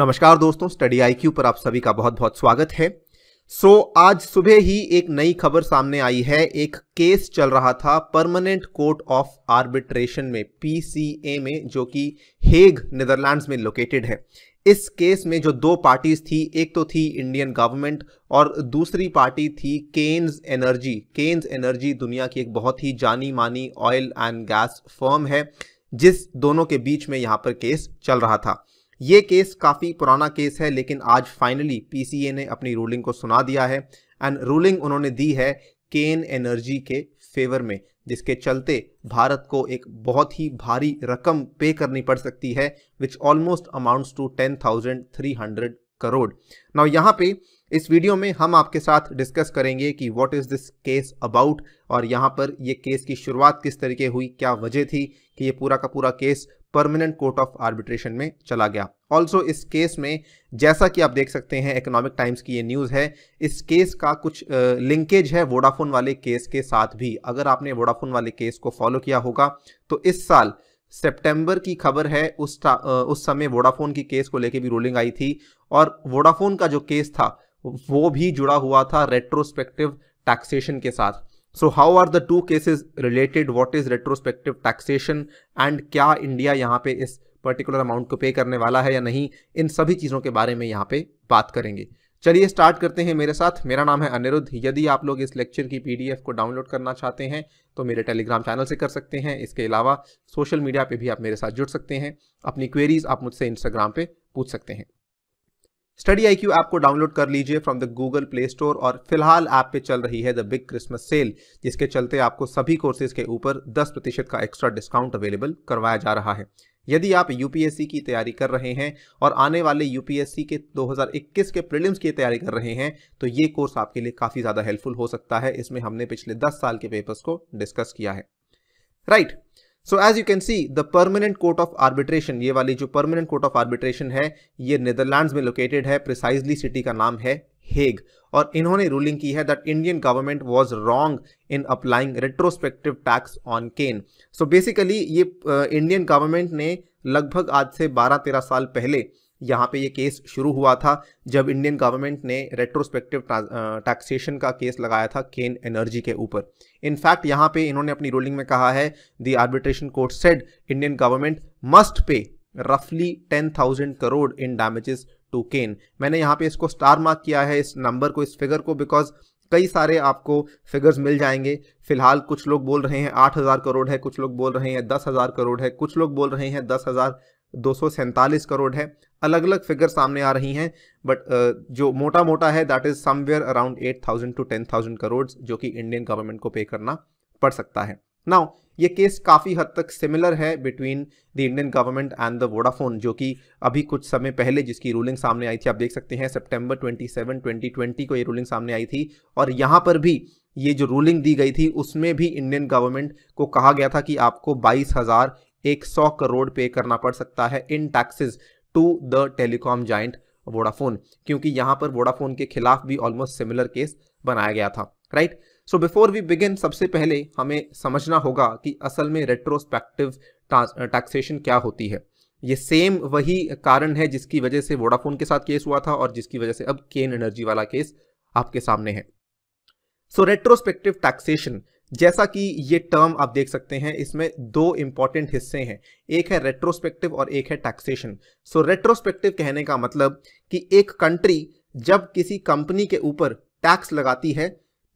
नमस्कार दोस्तों study IQ पर आप सभी का बहुत बहुत स्वागत है सो so, आज सुबह ही एक नई खबर सामने आई है एक केस चल रहा था परमानेंट कोर्ट ऑफ आर्बिट्रेशन में पीसीए में जो कि हेग नीदरलैंड्स में लोकेटेड है इस केस में जो दो पार्टीज थी एक तो थी इंडियन गवर्नमेंट और दूसरी पार्टी थी केन्स एनर्जी केन्स एनर्जी दुनिया की एक बहुत ही जानी मानी ऑयल एंड गैस फर्म है जिस दोनों के बीच में यहाँ पर केस चल रहा था ये केस काफ़ी पुराना केस है लेकिन आज फाइनली पीसीए ने अपनी रूलिंग को सुना दिया है एंड रूलिंग उन्होंने दी है केन एनर्जी के फेवर में जिसके चलते भारत को एक बहुत ही भारी रकम पे करनी पड़ सकती है which almost amounts to ten thousand three hundred crore now यहाँ पे इस वीडियो में हम आपके साथ डिस्कस करेंगे कि what is this case about और यहाँ पर ये केस की शुरुआत किस तरीके हुई क्या वजह थी कि ये पूरा का पूरा case permanent court of arbitration में चला गया ऑल्सो इस केस में जैसा कि आप देख सकते हैं इकोनॉमिक टाइम्स की ये न्यूज़ है इस केस का कुछ लिंकेज है वोडाफोन वाले केस के साथ भी अगर आपने वोडाफोन वाले केस को फॉलो किया होगा तो इस साल सेप्टेम्बर की खबर है उस उस समय वोडाफोन की केस को लेके भी रूलिंग आई थी और वोडाफोन का जो केस था वो भी जुड़ा हुआ था रेट्रोस्पेक्टिव टैक्सेशन के साथ so how are the two cases related what is retrospective taxation and क्या इंडिया यहाँ पे इस पर्टिकुलर अमाउंट को पे करने वाला है या नहीं इन सभी चीज़ों के बारे में यहाँ पे बात करेंगे चलिए स्टार्ट करते हैं मेरे साथ मेरा नाम है अनिरुद्ध यदि आप लोग इस लेक्चर की पीडीएफ को डाउनलोड करना चाहते हैं तो मेरे टेलीग्राम चैनल से कर सकते हैं इसके अलावा सोशल मीडिया पे भी आप मेरे साथ जुड़ सकते हैं अपनी क्वेरीज आप मुझसे इंस्टाग्राम पे पूछ सकते हैं स्टडी आई ऐप को डाउनलोड कर लीजिए from the Google Play Store और फिलहाल ऐप पे चल रही है द बिग क्रिसमस सेल जिसके चलते आपको सभी कोर्सेज के ऊपर 10 प्रतिशत का एक्स्ट्रा डिस्काउंट अवेलेबल करवाया जा रहा है यदि आप यूपीएससी की तैयारी कर रहे हैं और आने वाले यूपीएससी के 2021 के प्रीलिम्स की तैयारी कर रहे हैं तो ये कोर्स आपके लिए काफ़ी ज़्यादा हेल्पफुल हो सकता है इसमें हमने पिछले 10 साल के पेपर्स को डिस्कस किया है right right. So as you can see the permanent court of arbitration ये वाली जो परमानेंट कोर्ट ऑफ आर्बिट्रेशन है ये नीदरलैंड में लोकेटेड है प्रिसाइजली सिटी का नाम है हेग और इन्होंने रूलिंग की है that Indian government was wrong in applying retrospective tax on Cairn so basically ये इंडियन uh, गवर्नमेंट ने लगभग आज से 12-13 साल पहले यहाँ पे ये केस शुरू हुआ था जब इंडियन गवर्नमेंट ने रेट्रोस्पेक्टिव टैक्सेशन का केस लगाया था केन एनर्जी के ऊपर इनफैक्ट यहाँ पे इन्होंने अपनी रूलिंग में कहा है the arbitration court said Indian government must pay रफली ten thousand crore in damages to Cairn मैंने यहाँ पे इसको स्टार मार्क किया है इस नंबर को इस फिगर को बिकॉज कई सारे आपको फिगर्स मिल जाएंगे फिलहाल कुछ लोग बोल रहे हैं आठ हज़ार करोड़ है कुछ लोग बोल रहे हैं दस हज़ार करोड़ है कुछ लोग बोल रहे हैं दस हज़ार दो करोड़ है अलग अलग फिगर सामने आ रही हैं बट जो मोटा मोटा है that is somewhere around 8,000 thousand to ten thousand crore जो कि इंडियन गवर्नमेंट को पे करना पड़ सकता है नाउ ये केस काफ़ी हद तक सिमिलर है between the Indian government and the Vodafone जो कि अभी कुछ समय पहले जिसकी रूलिंग सामने आई थी आप देख सकते हैं सितंबर 27 2020 को ये रूलिंग सामने आई थी और यहाँ पर भी ये जो रूलिंग दी गई थी उसमें भी इंडियन गवर्नमेंट को कहा गया था कि आपको बाईस हज़ार एक सौ करोड़ पे करना पड़ सकता है in taxes to the telecom giant Vodafone क्योंकि यहां पर वोडाफोन के खिलाफ भी ऑलमोस्ट सिमिलर केस बनाया गया था right so before we begin सबसे पहले हमें समझना होगा कि असल में रेट्रोस्पेक्टिव टैक्सेशन क्या होती है ये सेम वही कारण है जिसकी वजह से वोडाफोन के साथ केस हुआ था और जिसकी वजह से अब केन एनर्जी वाला केस आपके सामने है सो रेट्रोस्पेक्टिव टैक्सेशन जैसा कि ये टर्म आप देख सकते हैं इसमें दो इंपॉर्टेंट हिस्से हैं एक है रेट्रोस्पेक्टिव और एक है टैक्सेशन सो रेट्रोस्पेक्टिव कहने का मतलब कि एक कंट्री जब किसी कंपनी के ऊपर टैक्स लगाती है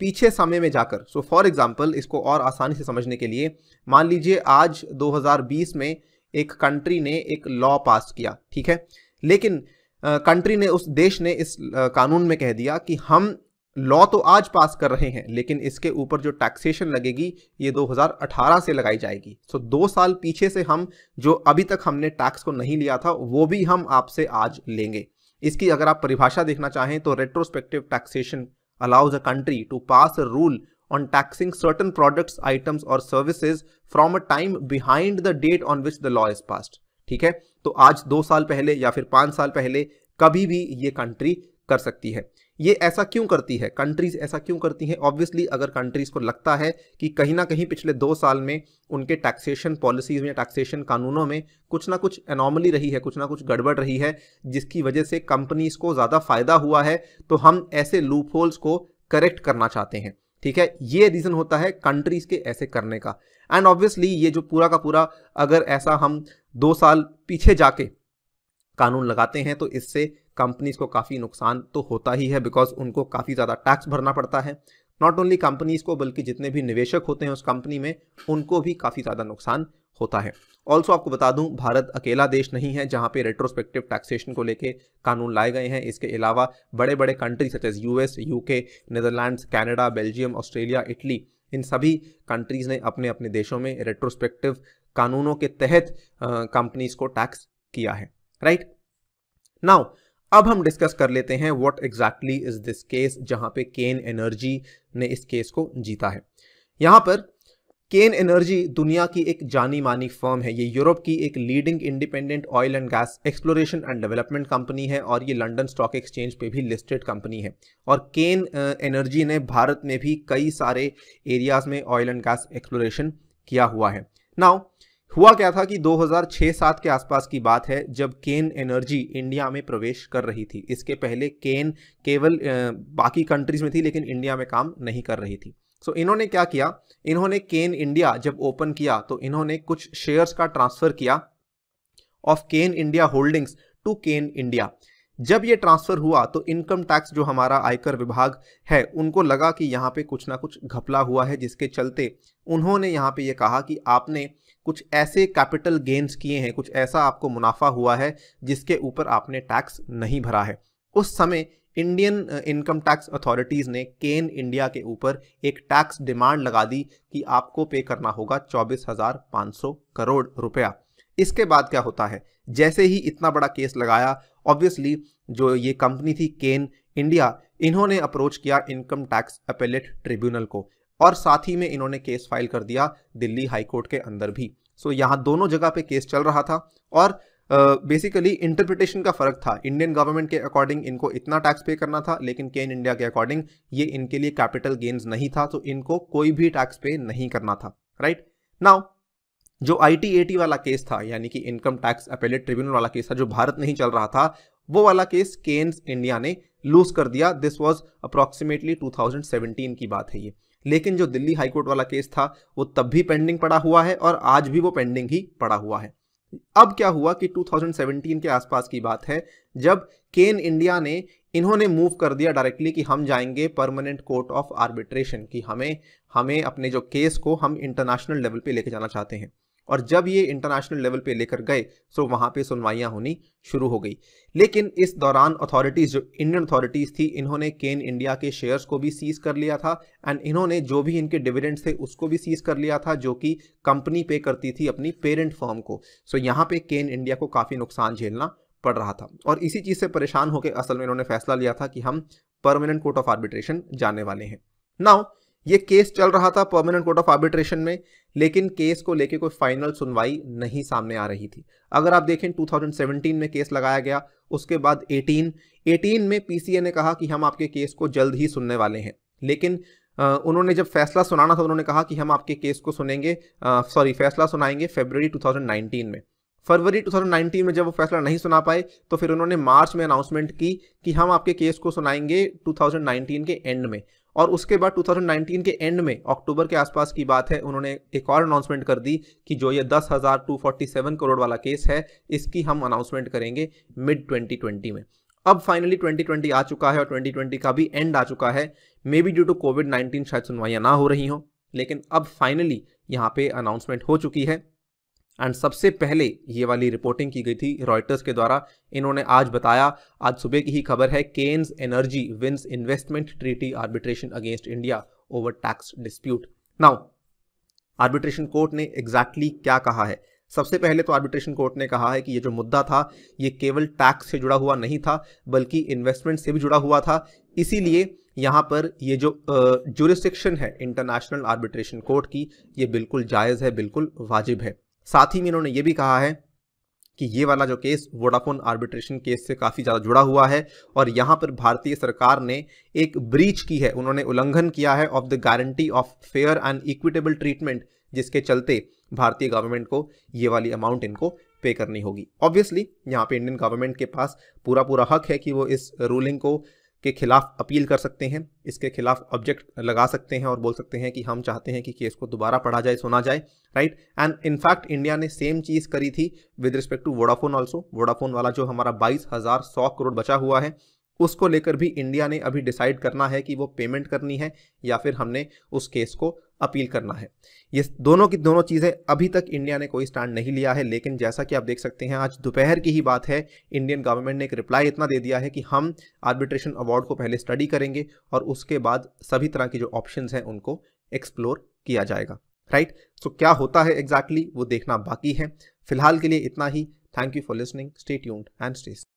पीछे समय में जाकर सो फॉर एग्जांपल इसको और आसानी से समझने के लिए मान लीजिए आज 2020 में एक कंट्री ने एक लॉ पास किया ठीक है लेकिन कंट्री ने उस देश ने इस कानून में कह दिया कि हम लॉ तो आज पास कर रहे हैं लेकिन इसके ऊपर जो टैक्सेशन लगेगी ये 2018 से लगाई जाएगी सो दो साल पीछे से हम जो अभी तक हमने टैक्स को नहीं लिया था वो भी हम आपसे आज लेंगे इसकी अगर आप परिभाषा देखना चाहें तो retrospective taxation allows a country to pass a rule on taxing certain products items और services from a time behind the date on which the law is passed. ठीक है तो आज दो साल पहले या फिर पांच साल पहले कभी भी ये कंट्री कर सकती है ये ऐसा क्यों करती है कंट्रीज़ ऐसा क्यों करती हैं ऑब्वियसली अगर कंट्रीज़ को लगता है कि कहीं ना कहीं पिछले दो साल में उनके टैक्सेशन पॉलिसीज़ में टैक्सेशन कानूनों में कुछ ना कुछ एनॉमली रही है कुछ ना कुछ गड़बड़ रही है जिसकी वजह से कंपनीज़ को ज़्यादा फ़ायदा हुआ है तो हम ऐसे लूप होल्स को करेक्ट करना चाहते हैं ठीक है ये रीज़न होता है कंट्रीज़ के ऐसे करने का एंड ऑब्वियसली ये जो पूरा का पूरा अगर ऐसा हम दो साल पीछे जाके कानून लगाते हैं तो इससे कंपनीज को काफ़ी नुकसान तो होता ही है बिकॉज उनको काफ़ी ज़्यादा टैक्स भरना पड़ता है नॉट ओनली कंपनीज को बल्कि जितने भी निवेशक होते हैं उस कंपनी में उनको भी काफ़ी ज़्यादा नुकसान होता है ऑल्सो आपको बता दूं भारत अकेला देश नहीं है जहां पे रेट्रोस्पेक्टिव टैक्सेशन को लेके कानून लाए गए हैं इसके अलावा बड़े बड़े country such as US UK Netherlands Canada Belgium Australia Italy इन सभी कंट्रीज़ ने अपने अपने देशों में रेट्रोस्पेक्टिव कानूनों के तहत कंपनीज को टैक्स किया है राइट नाउ अब हम डिस्कस कर लेते हैं what exactly is this case जहां पे केन एनर्जी ने इस केस को जीता है यहां पर केन एनर्जी दुनिया की एक जानी मानी फर्म है ये यूरोप की एक leading independent oil and gas exploration and development company है और ये लंडन स्टॉक एक्सचेंज पे भी लिस्टेड कंपनी है और केन एनर्जी ने भारत में भी कई सारे एरियाज में ऑयल एंड गैस एक्सप्लोरेशन किया हुआ है नाउ हुआ क्या था कि 2006-7 के आसपास की बात है जब केन एनर्जी इंडिया में प्रवेश कर रही थी इसके पहले केन केवल बाकी कंट्रीज में थी लेकिन इंडिया में काम नहीं कर रही थी सो so, इन्होंने क्या किया इन्होंने केन इंडिया जब ओपन किया तो इन्होंने कुछ शेयर्स का ट्रांसफर किया of Cairn India holdings to Cairn India जब ये ट्रांसफर हुआ तो इनकम टैक्स जो हमारा आयकर विभाग है उनको लगा कि यहाँ पे कुछ ना कुछ घपला हुआ है जिसके चलते उन्होंने यहाँ पे ये यह कहा कि आपने कुछ ऐसे कैपिटल गेन्स किए हैं कुछ ऐसा आपको मुनाफा हुआ है जिसके ऊपर आपने टैक्स नहीं भरा है उस समय इंडियन इनकम टैक्स अथॉरिटीज़ ने केन इंडिया के ऊपर एक टैक्स डिमांड लगा दी कि आपको पे करना होगा चौबीस हज़ार सौ करोड़ रुपया इसके बाद क्या होता है जैसे ही इतना बड़ा केस लगाया ऑब्वियसली जो ये कंपनी थी केन इंडिया इन्होंने अप्रोच किया इनकम टैक्स अपेलेट ट्रिब्यूनल को और साथ ही में इन्होंने केस फाइल कर दिया दिल्ली हाईकोर्ट के अंदर भी सो so, यहाँ दोनों जगह पे केस चल रहा था और बेसिकली uh, इंटरप्रिटेशन का फ़र्क था इंडियन गवर्नमेंट के अकॉर्डिंग इनको इतना टैक्स पे करना था लेकिन केन इंडिया के अकॉर्डिंग ये इनके लिए कैपिटल गेन्स नहीं था तो इनको कोई भी टैक्स पे नहीं करना था राइट नाउ जो आई वाला केस था यानी कि इनकम टैक्स अपेलेट ट्रिब्यूनल वाला केस था जो भारत में ही चल रहा था वो वाला केस केन्स इंडिया ने लूज कर दिया दिस वॉज अप्रोक्सीमेटली टू की बात है ये लेकिन जो दिल्ली हाईकोर्ट वाला केस था वो तब भी पेंडिंग पड़ा हुआ है और आज भी वो पेंडिंग ही पड़ा हुआ है अब क्या हुआ कि 2017 के आसपास की बात है जब केन इंडिया ने इन्होंने मूव कर दिया डायरेक्टली कि हम जाएंगे परमानेंट कोर्ट ऑफ आर्बिट्रेशन कि हमें हमें अपने जो केस को हम इंटरनेशनल लेवल पे लेके जाना चाहते हैं और जब ये इंटरनेशनल लेवल पे लेकर गए तो वहाँ पे सुनवाइयाँ होनी शुरू हो गई लेकिन इस दौरान अथॉरिटीज़ जो इंडियन अथॉरिटीज़ थी इन्होंने केन इंडिया के शेयर्स को भी सीज कर लिया था एंड इन्होंने जो भी इनके डिविडेंड्स थे उसको भी सीज कर लिया था जो कि कंपनी पे करती थी अपनी पेरेंट फॉर्म को सो so, यहाँ पे केन इंडिया को काफ़ी नुकसान झेलना पड़ रहा था और इसी चीज़ से परेशान होकर असल में इन्होंने फैसला लिया था कि हम परमानेंट कोर्ट ऑफ आर्बिट्रेशन जाने वाले हैं नाउ ये केस चल रहा था परमानेंट कोर्ट ऑफ आर्बिट्रेशन में लेकिन केस को लेके कोई फाइनल सुनवाई नहीं सामने आ रही थी अगर आप देखें 2017 में केस लगाया गया उसके बाद 18 18 में पीसीए ने कहा कि हम आपके केस को जल्द ही सुनने वाले हैं लेकिन उन्होंने जब फैसला सुनाना था उन्होंने कहा कि हम आपके केस को सुनेंगे सॉरी फैसला सुनाएंगे फेबररी टू में फरवरी 2019 में जब वो फैसला नहीं सुना पाए तो फिर उन्होंने मार्च में अनाउंसमेंट की कि हम आपके केस को सुनाएंगे 2019 के एंड में और उसके बाद 2019 के एंड में अक्टूबर के आसपास की बात है उन्होंने एक और अनाउंसमेंट कर दी कि जो ये दस हज़ार टू फोर्टी सेवन करोड़ वाला केस है इसकी हम अनाउंसमेंट करेंगे मिड 2020 में अब फाइनली 2020 आ चुका है और 2020 का भी एंड आ चुका है maybe due to COVID 19 शायद सुनवाइयाँ ना हो रही हों लेकिन अब फाइनली यहाँ पे अनाउंसमेंट हो चुकी है एंड सबसे पहले ये वाली रिपोर्टिंग की गई थी रॉयटर्स के द्वारा इन्होंने आज बताया आज सुबह की ही खबर है Cairns Energy wins investment treaty arbitration against India over tax dispute now arbitration court ने एग्जैक्टली exactly क्या कहा है सबसे पहले तो आर्बिट्रेशन कोर्ट ने कहा है कि ये जो मुद्दा था ये केवल टैक्स से जुड़ा हुआ नहीं था बल्कि इन्वेस्टमेंट से भी जुड़ा हुआ था इसीलिए यहाँ पर ये जो जुरिस्टिक्शन है इंटरनेशनल आर्बिट्रेशन कोर्ट की ये बिल्कुल जायज़ है बिल्कुल वाजिब है साथ ही में इन्होंने ये भी कहा है कि ये वाला जो केस वोडाफोन आर्बिट्रेशन केस से काफ़ी ज़्यादा जुड़ा हुआ है और यहाँ पर भारतीय सरकार ने एक ब्रीच की है उन्होंने उल्लंघन किया है of the guarantee of fair and equitable treatment जिसके चलते भारतीय गवर्नमेंट को ये वाली अमाउंट इनको पे करनी होगी ऑब्वियसली यहाँ पे इंडियन गवर्नमेंट के पास पूरा पूरा हक है कि वो इस रूलिंग को के खिलाफ अपील कर सकते हैं इसके खिलाफ ऑब्जेक्ट लगा सकते हैं और बोल सकते हैं कि हम चाहते हैं कि केस को दोबारा पढ़ा जाए सुना जाए राइट एंड इनफैक्ट इंडिया ने सेम चीज़ करी थी with respect to Vodafone also Vodafone वाला जो हमारा बाईस हज़ार सौ करोड़ बचा हुआ है उसको लेकर भी इंडिया ने अभी डिसाइड करना है कि वो पेमेंट करनी है या फिर हमने उस केस को अपील करना है ये दोनों की दोनों चीज़ें अभी तक इंडिया ने कोई स्टैंड नहीं लिया है लेकिन जैसा कि आप देख सकते हैं आज दोपहर की ही बात है इंडियन गवर्नमेंट ने एक रिप्लाई इतना दे दिया है कि हम आर्बिट्रेशन अवार्ड को पहले स्टडी करेंगे और उसके बाद सभी तरह के जो ऑप्शन हैं उनको एक्सप्लोर किया जाएगा राइट सो तो so, क्या होता है एग्जैक्टली exactly, वो देखना बाकी है फिलहाल के लिए इतना ही thank you for listening stay tuned and stage